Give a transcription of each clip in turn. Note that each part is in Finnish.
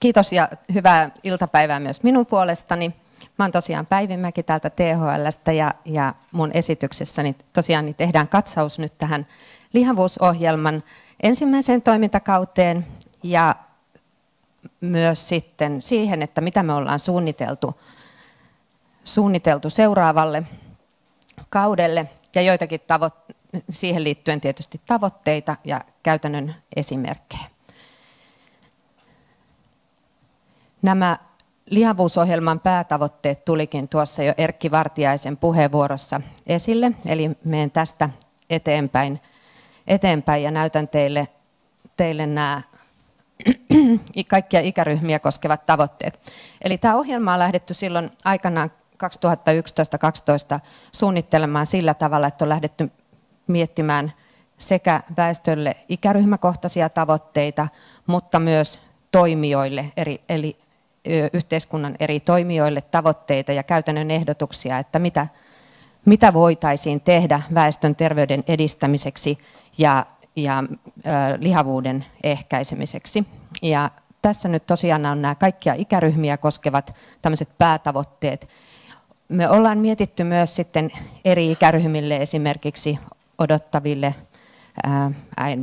Kiitos ja hyvää iltapäivää myös minun puolestani. Mä oon tosiaan Päivimäki täältä THLstä ja, ja mun esityksessäni tosiaan niin tehdään katsaus nyt tähän lihavuusohjelman ensimmäiseen toimintakauteen ja myös sitten siihen, että mitä me ollaan suunniteltu, suunniteltu seuraavalle kaudelle ja joitakin tavo- siihen liittyen tietysti tavoitteita ja käytännön esimerkkejä. Nämä lihavuusohjelman päätavoitteet tulikin tuossa jo Erkki Vartiaisen puheenvuorossa esille, eli menen tästä eteenpäin, eteenpäin ja näytän teille, teille nämä kaikkia ikäryhmiä koskevat tavoitteet. Eli tämä ohjelma on lähdetty silloin aikanaan 2011-2012 suunnittelemaan sillä tavalla, että on lähdetty miettimään sekä väestölle ikäryhmäkohtaisia tavoitteita, mutta myös toimijoille, eli yhteiskunnan eri toimijoille tavoitteita ja käytännön ehdotuksia, että mitä, mitä voitaisiin tehdä väestön terveyden edistämiseksi ja, ja ö, lihavuuden ehkäisemiseksi. Ja tässä nyt tosiaan on nämä kaikkia ikäryhmiä koskevat tämmöiset päätavoitteet. Me ollaan mietitty myös sitten eri ikäryhmille esimerkiksi odottaville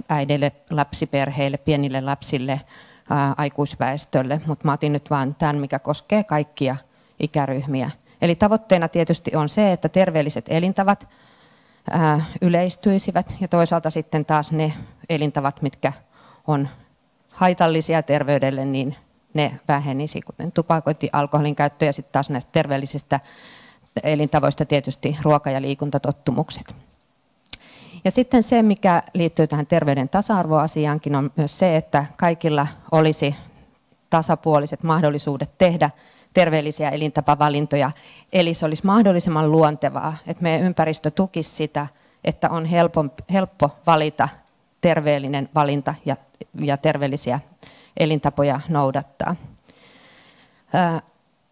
äideille, lapsiperheille, pienille lapsille, ää, aikuisväestölle, mutta mä otin nyt vain tämän, mikä koskee kaikkia ikäryhmiä. Eli tavoitteena tietysti on se, että terveelliset elintavat ää, yleistyisivät ja toisaalta sitten taas ne elintavat, mitkä on haitallisia terveydelle, niin ne vähenisi, kuten tupakointi, alkoholin käyttö ja sitten taas näistä terveellisistä elintavoista tietysti ruoka- ja liikuntatottumukset. Ja sitten se, mikä liittyy tähän terveyden tasa-arvoasiaankin, on myös se, että kaikilla olisi tasapuoliset mahdollisuudet tehdä terveellisiä elintapavalintoja. Eli se olisi mahdollisimman luontevaa, että meidän ympäristö tukisi sitä, että on helppo valita terveellinen valinta ja, ja terveellisiä elintapoja noudattaa.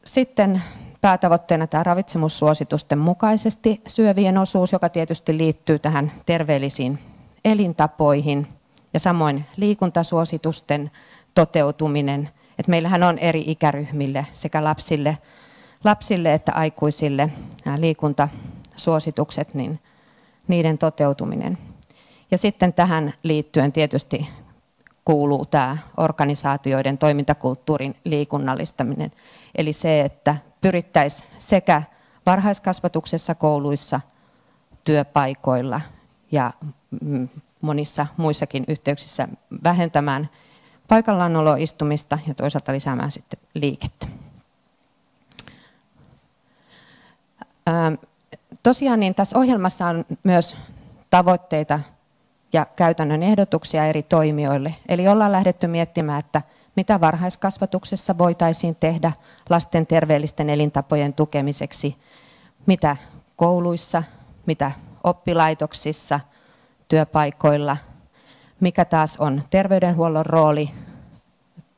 Sitten päätavoitteena tämä ravitsemussuositusten mukaisesti syövien osuus, joka tietysti liittyy tähän terveellisiin elintapoihin ja samoin liikuntasuositusten toteutuminen. Et meillähän on eri ikäryhmille sekä lapsille, lapsille että aikuisille nämä liikuntasuositukset, niin niiden toteutuminen. Ja sitten tähän liittyen tietysti kuuluu tämä organisaatioiden toimintakulttuurin liikunnallistaminen. Eli se, että pyrittäisiin sekä varhaiskasvatuksessa, kouluissa, työpaikoilla ja mm, monissa muissakin yhteyksissä vähentämään paikallaanolo ja toisaalta lisäämään sitten liikettä. Tosiaan niin tässä ohjelmassa on myös tavoitteita ja käytännön ehdotuksia eri toimijoille. Eli ollaan lähdetty miettimään, että mitä varhaiskasvatuksessa voitaisiin tehdä lasten terveellisten elintapojen tukemiseksi, mitä kouluissa, mitä oppilaitoksissa, työpaikoilla, mikä taas on terveydenhuollon rooli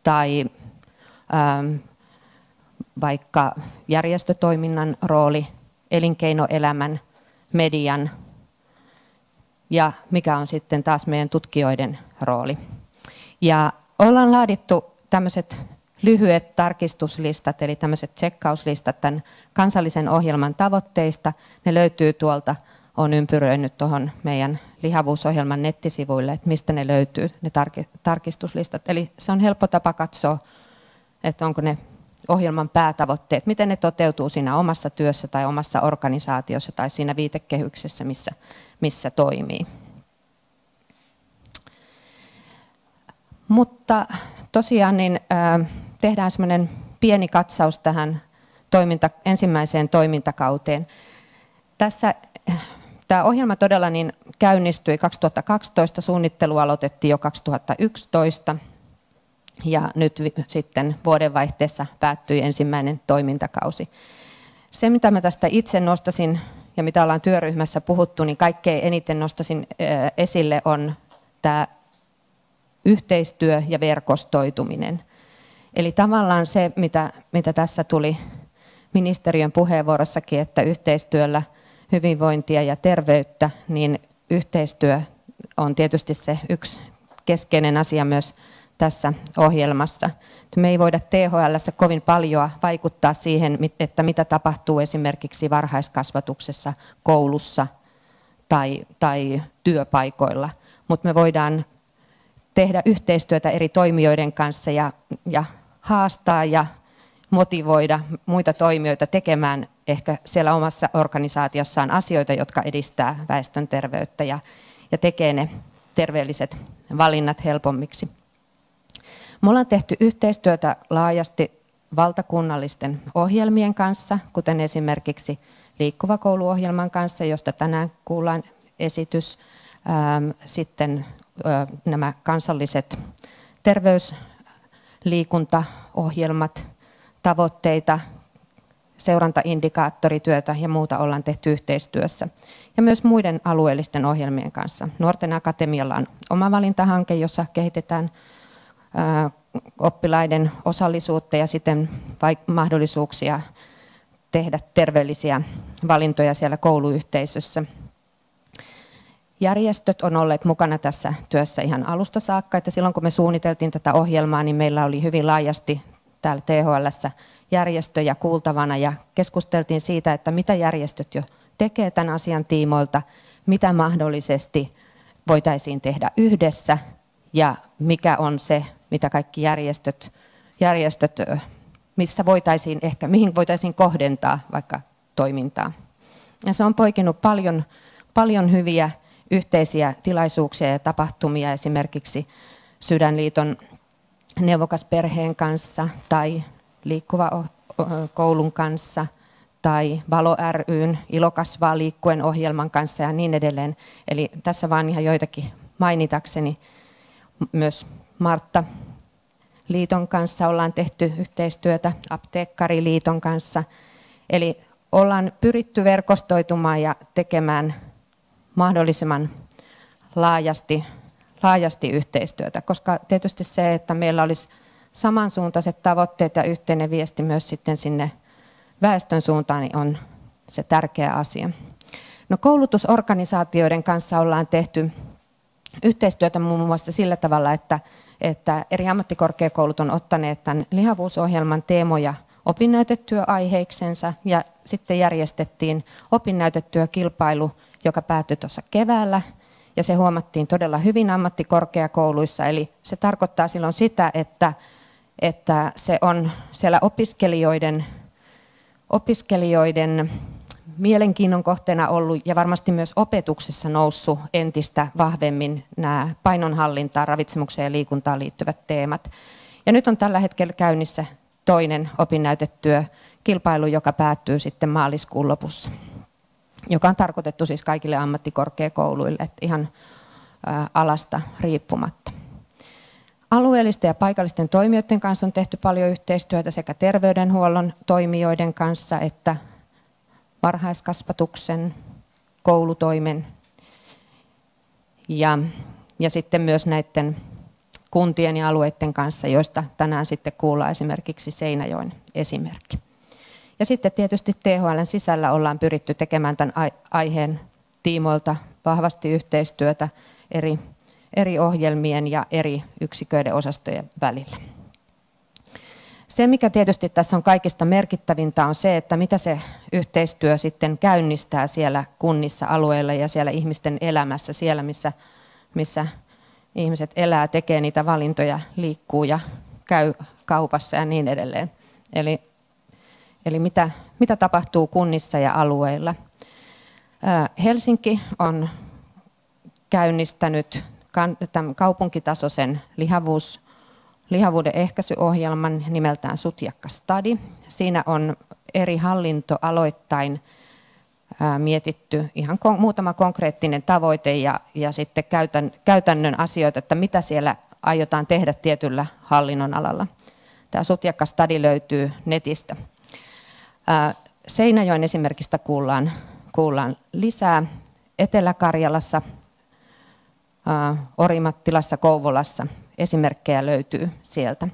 tai ähm, vaikka järjestötoiminnan rooli, elinkeinoelämän, median, ja mikä on sitten taas meidän tutkijoiden rooli. Ja ollaan laadittu tämmöiset lyhyet tarkistuslistat, eli tämmöiset tsekkauslistat tämän kansallisen ohjelman tavoitteista. Ne löytyy tuolta, on ympyröinyt tuohon meidän lihavuusohjelman nettisivuille, että mistä ne löytyy, ne tarkistuslistat. Eli se on helppo tapa katsoa, että onko ne ohjelman päätavoitteet, miten ne toteutuu siinä omassa työssä tai omassa organisaatiossa tai siinä viitekehyksessä, missä missä toimii. Mutta tosiaan niin, äh, tehdään semmoinen pieni katsaus tähän toiminta, ensimmäiseen toimintakauteen. Tässä tämä ohjelma todella niin käynnistyi 2012, suunnittelu aloitettiin jo 2011 ja nyt sitten vuodenvaihteessa päättyi ensimmäinen toimintakausi. Se, mitä mä tästä itse nostasin ja mitä ollaan työryhmässä puhuttu, niin kaikkein eniten nostasin esille on tämä yhteistyö ja verkostoituminen. Eli tavallaan se, mitä, mitä tässä tuli ministeriön puheenvuorossakin, että yhteistyöllä hyvinvointia ja terveyttä, niin yhteistyö on tietysti se yksi keskeinen asia myös tässä ohjelmassa. Me ei voida THL kovin paljon vaikuttaa siihen, että mitä tapahtuu esimerkiksi varhaiskasvatuksessa, koulussa tai, tai työpaikoilla, mutta me voidaan tehdä yhteistyötä eri toimijoiden kanssa ja, ja haastaa ja motivoida muita toimijoita tekemään ehkä siellä omassa organisaatiossaan asioita, jotka edistää väestön terveyttä ja, ja tekee ne terveelliset valinnat helpommiksi. Me ollaan tehty yhteistyötä laajasti valtakunnallisten ohjelmien kanssa, kuten esimerkiksi liikkuva kouluohjelman kanssa, josta tänään kuullaan esitys, ähm, sitten nämä kansalliset terveysliikuntaohjelmat, tavoitteita, seurantaindikaattorityötä ja muuta ollaan tehty yhteistyössä. Ja myös muiden alueellisten ohjelmien kanssa. Nuorten Akatemialla on oma valintahanke, jossa kehitetään oppilaiden osallisuutta ja sitten mahdollisuuksia tehdä terveellisiä valintoja siellä kouluyhteisössä. Järjestöt on olleet mukana tässä työssä ihan alusta saakka, että silloin kun me suunniteltiin tätä ohjelmaa, niin meillä oli hyvin laajasti täällä THL järjestöjä kuultavana ja keskusteltiin siitä, että mitä järjestöt jo tekee tämän asian tiimoilta, mitä mahdollisesti voitaisiin tehdä yhdessä ja mikä on se mitä kaikki järjestöt, järjestöt missä voitaisiin ehkä, mihin voitaisiin kohdentaa vaikka toimintaa. Ja se on poikinut paljon, paljon hyviä yhteisiä tilaisuuksia ja tapahtumia esimerkiksi Sydänliiton neuvokasperheen kanssa tai liikkuva koulun kanssa tai Valo ryn Ilokasvaa liikkuen ohjelman kanssa ja niin edelleen. Eli tässä vaan ihan joitakin mainitakseni myös Martta liiton kanssa ollaan tehty yhteistyötä apteekkariliiton kanssa. Eli ollaan pyritty verkostoitumaan ja tekemään mahdollisimman laajasti, laajasti yhteistyötä, koska tietysti se, että meillä olisi samansuuntaiset tavoitteet ja yhteinen viesti myös sitten sinne väestön suuntaan niin on se tärkeä asia. No, koulutusorganisaatioiden kanssa ollaan tehty yhteistyötä muun muassa sillä tavalla, että, että eri ammattikorkeakoulut on ottaneet tämän lihavuusohjelman teemoja opinnäytetyöaiheiksensa ja sitten järjestettiin opinnäytetyökilpailu, joka päättyi tuossa keväällä ja se huomattiin todella hyvin ammattikorkeakouluissa. Eli se tarkoittaa silloin sitä, että, että se on siellä opiskelijoiden, opiskelijoiden mielenkiinnon kohteena ollut ja varmasti myös opetuksessa noussut entistä vahvemmin nämä painonhallintaan, ravitsemukseen ja liikuntaan liittyvät teemat. Ja nyt on tällä hetkellä käynnissä toinen opinnäytetyö, kilpailu, joka päättyy sitten maaliskuun lopussa, joka on tarkoitettu siis kaikille ammattikorkeakouluille, että ihan alasta riippumatta. Alueellisten ja paikallisten toimijoiden kanssa on tehty paljon yhteistyötä sekä terveydenhuollon toimijoiden kanssa että varhaiskasvatuksen, koulutoimen ja, ja sitten myös näiden kuntien ja alueiden kanssa, joista tänään sitten kuullaan esimerkiksi Seinäjoen esimerkki. Ja sitten tietysti THLn sisällä ollaan pyritty tekemään tämän aiheen tiimoilta vahvasti yhteistyötä eri, eri ohjelmien ja eri yksiköiden osastojen välillä. Se, mikä tietysti tässä on kaikista merkittävintä, on se, että mitä se yhteistyö sitten käynnistää siellä kunnissa, alueilla ja siellä ihmisten elämässä, siellä missä, missä ihmiset elää, tekee niitä valintoja, liikkuu ja käy kaupassa ja niin edelleen. Eli, eli mitä, mitä tapahtuu kunnissa ja alueilla. Helsinki on käynnistänyt tämän kaupunkitasoisen lihavuus lihavuuden ehkäisyohjelman nimeltään Sutjakka Stadi. Siinä on eri hallintoaloittain mietitty ihan muutama konkreettinen tavoite ja, ja sitten käytän, käytännön asioita, että mitä siellä aiotaan tehdä tietyllä hallinnon alalla. Tämä Sutjakka Stadi löytyy netistä. Seinäjoen esimerkistä kuullaan, kuullaan lisää. Etelä-Karjalassa, Orimattilassa, Kouvolassa esimerkkejä löytyy sieltä.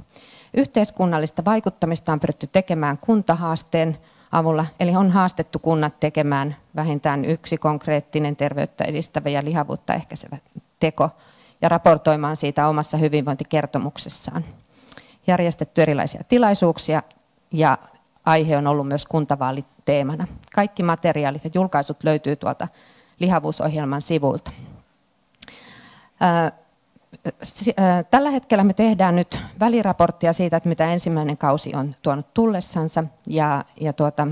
Yhteiskunnallista vaikuttamista on pyritty tekemään kuntahaasteen avulla, eli on haastettu kunnat tekemään vähintään yksi konkreettinen terveyttä edistävä ja lihavuutta ehkäisevä teko ja raportoimaan siitä omassa hyvinvointikertomuksessaan. Järjestetty erilaisia tilaisuuksia ja aihe on ollut myös kuntavaaliteemana. Kaikki materiaalit ja julkaisut löytyy tuolta lihavuusohjelman sivulta tällä hetkellä me tehdään nyt väliraporttia siitä, että mitä ensimmäinen kausi on tuonut tullessansa ja, ja tuota,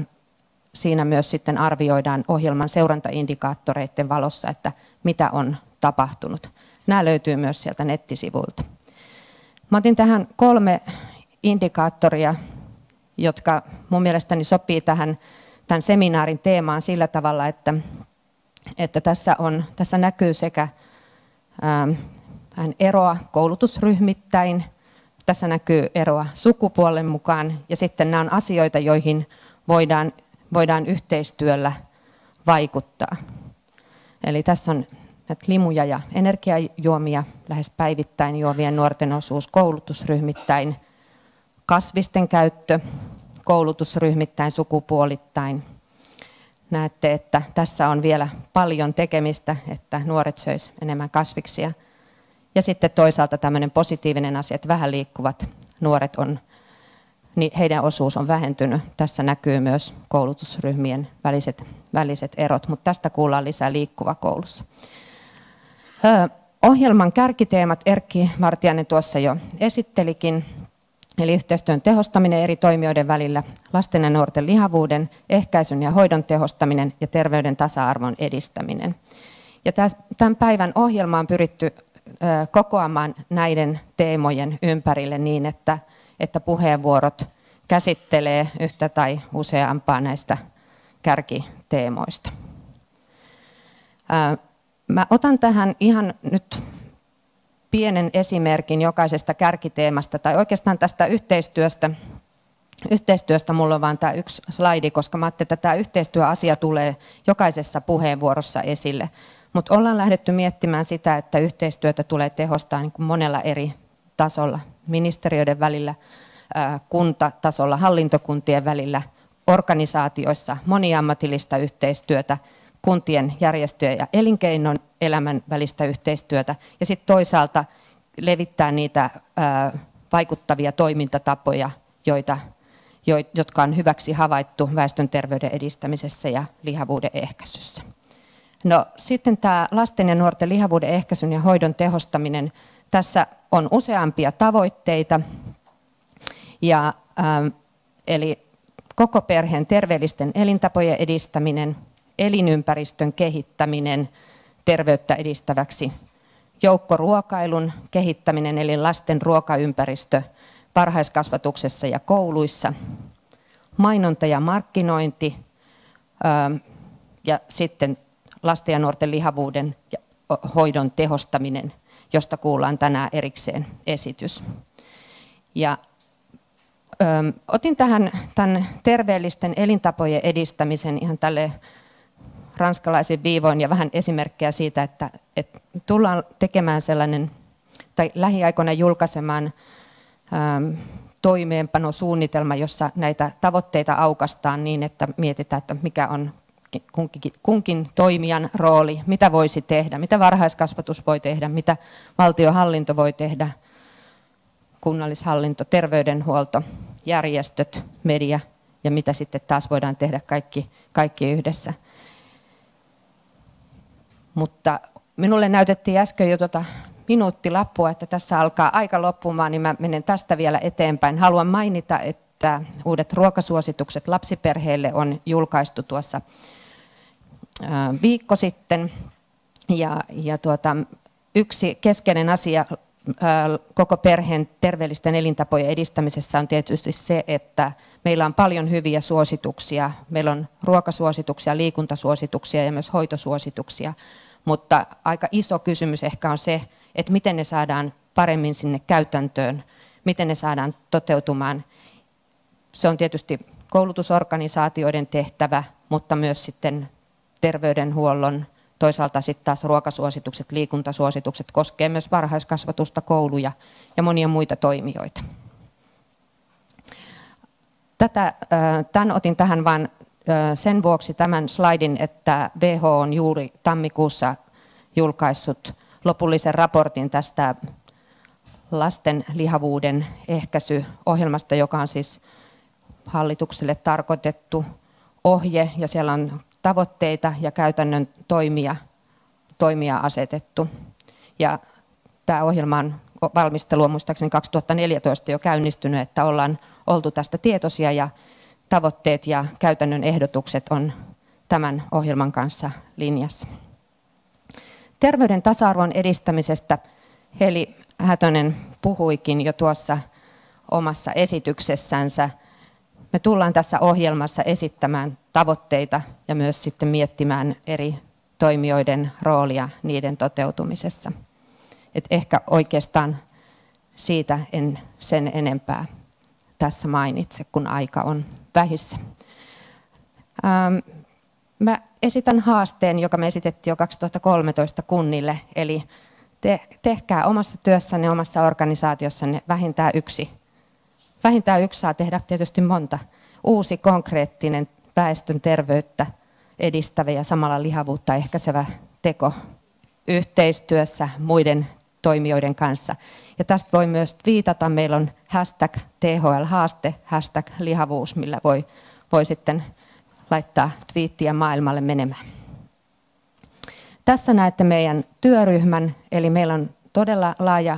siinä myös sitten arvioidaan ohjelman seurantaindikaattoreiden valossa, että mitä on tapahtunut. Nämä löytyy myös sieltä nettisivuilta. Mä otin tähän kolme indikaattoria, jotka mun mielestäni sopii tähän tämän seminaarin teemaan sillä tavalla, että, että tässä, on, tässä näkyy sekä ähm, vähän eroa koulutusryhmittäin. Tässä näkyy eroa sukupuolen mukaan ja sitten nämä on asioita, joihin voidaan, voidaan yhteistyöllä vaikuttaa. Eli tässä on näitä limuja ja energiajuomia lähes päivittäin juovien nuorten osuus koulutusryhmittäin, kasvisten käyttö koulutusryhmittäin, sukupuolittain. Näette, että tässä on vielä paljon tekemistä, että nuoret söisivät enemmän kasviksia. Ja sitten toisaalta tämmöinen positiivinen asia, että vähän liikkuvat nuoret on, niin heidän osuus on vähentynyt. Tässä näkyy myös koulutusryhmien väliset, väliset erot, mutta tästä kuullaan lisää liikkuva koulussa. ohjelman kärkiteemat Erkki Vartiainen tuossa jo esittelikin, eli yhteistyön tehostaminen eri toimijoiden välillä, lasten ja nuorten lihavuuden, ehkäisyn ja hoidon tehostaminen ja terveyden tasa-arvon edistäminen. Ja tämän päivän ohjelmaan pyritty kokoamaan näiden teemojen ympärille niin, että, että puheenvuorot käsittelee yhtä tai useampaa näistä kärkiteemoista. Mä otan tähän ihan nyt pienen esimerkin jokaisesta kärkiteemasta, tai oikeastaan tästä yhteistyöstä. Yhteistyöstä mulla on vain tämä yksi slaidi, koska mä ajattelin, että tämä yhteistyöasia tulee jokaisessa puheenvuorossa esille. Mutta ollaan lähdetty miettimään sitä, että yhteistyötä tulee tehostaa niin kuin monella eri tasolla, ministeriöiden välillä, kuntatasolla, hallintokuntien välillä, organisaatioissa, moniammatillista yhteistyötä, kuntien järjestöjen ja elinkeinon elämän välistä yhteistyötä ja sitten toisaalta levittää niitä vaikuttavia toimintatapoja, joita, jotka on hyväksi havaittu väestön terveyden edistämisessä ja lihavuuden ehkäisyssä. No sitten tämä lasten ja nuorten lihavuuden ehkäisyn ja hoidon tehostaminen. Tässä on useampia tavoitteita. Ja, ähm, eli koko perheen terveellisten elintapojen edistäminen, elinympäristön kehittäminen terveyttä edistäväksi, joukkoruokailun kehittäminen eli lasten ruokaympäristö varhaiskasvatuksessa ja kouluissa, mainonta ja markkinointi ähm, ja sitten lasten ja nuorten lihavuuden ja hoidon tehostaminen, josta kuullaan tänään erikseen esitys. Ja ö, otin tähän tämän terveellisten elintapojen edistämisen ihan tälle ranskalaisen viivoin ja vähän esimerkkejä siitä, että, että tullaan tekemään sellainen tai lähiaikoina julkaisemaan ö, toimeenpanosuunnitelma, jossa näitä tavoitteita aukastaan niin, että mietitään, että mikä on kunkin, kunkin toimijan rooli, mitä voisi tehdä, mitä varhaiskasvatus voi tehdä, mitä valtiohallinto voi tehdä, kunnallishallinto, terveydenhuolto, järjestöt, media ja mitä sitten taas voidaan tehdä kaikki, kaikki yhdessä. Mutta minulle näytettiin äsken jo tuota minuuttilappua, että tässä alkaa aika loppumaan, niin mä menen tästä vielä eteenpäin. Haluan mainita, että uudet ruokasuositukset lapsiperheille on julkaistu tuossa viikko sitten. Ja, ja tuota, yksi keskeinen asia koko perheen terveellisten elintapojen edistämisessä on tietysti se, että meillä on paljon hyviä suosituksia. Meillä on ruokasuosituksia, liikuntasuosituksia ja myös hoitosuosituksia. Mutta aika iso kysymys ehkä on se, että miten ne saadaan paremmin sinne käytäntöön, miten ne saadaan toteutumaan. Se on tietysti koulutusorganisaatioiden tehtävä, mutta myös sitten terveydenhuollon, toisaalta sitten taas ruokasuositukset, liikuntasuositukset koskee myös varhaiskasvatusta, kouluja ja monia muita toimijoita. Tätä, tämän otin tähän vain sen vuoksi tämän slaidin, että WHO on juuri tammikuussa julkaissut lopullisen raportin tästä lasten lihavuuden ehkäisyohjelmasta, joka on siis hallitukselle tarkoitettu ohje, ja siellä on tavoitteita ja käytännön toimia, toimia asetettu. Ja tämä ohjelma on valmistelua muistaakseni 2014 jo käynnistynyt, että ollaan oltu tästä tietoisia ja tavoitteet ja käytännön ehdotukset on tämän ohjelman kanssa linjassa. Terveyden tasa-arvon edistämisestä Heli Hätönen puhuikin jo tuossa omassa esityksessänsä. Me tullaan tässä ohjelmassa esittämään tavoitteita ja myös sitten miettimään eri toimijoiden roolia niiden toteutumisessa. Et ehkä oikeastaan siitä en sen enempää tässä mainitse, kun aika on vähissä. Ähm, mä esitän haasteen, joka me esitettiin jo 2013 kunnille, eli te, tehkää omassa työssänne, omassa organisaatiossanne vähintään yksi. Vähintään yksi saa tehdä tietysti monta. Uusi konkreettinen väestön terveyttä edistävä ja samalla lihavuutta ehkäisevä teko yhteistyössä muiden toimijoiden kanssa. Ja tästä voi myös viitata, meillä on hashtag THL-haaste, hashtag lihavuus, millä voi, voi sitten laittaa twiittiä maailmalle menemään. Tässä näette meidän työryhmän, eli meillä on todella laaja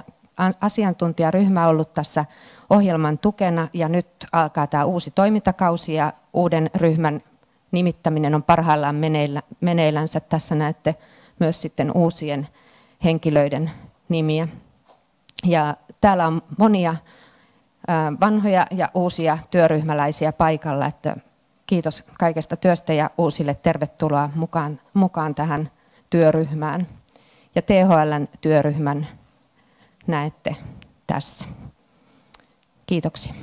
asiantuntijaryhmä ollut tässä ohjelman tukena ja nyt alkaa tämä uusi toimintakausi ja uuden ryhmän nimittäminen on parhaillaan meneillänsä. Tässä näette myös sitten uusien henkilöiden nimiä. Ja täällä on monia vanhoja ja uusia työryhmäläisiä paikalla, että kiitos kaikesta työstä ja uusille tervetuloa mukaan, mukaan tähän työryhmään. Ja THLn työryhmän näette tässä. Kiitoksia.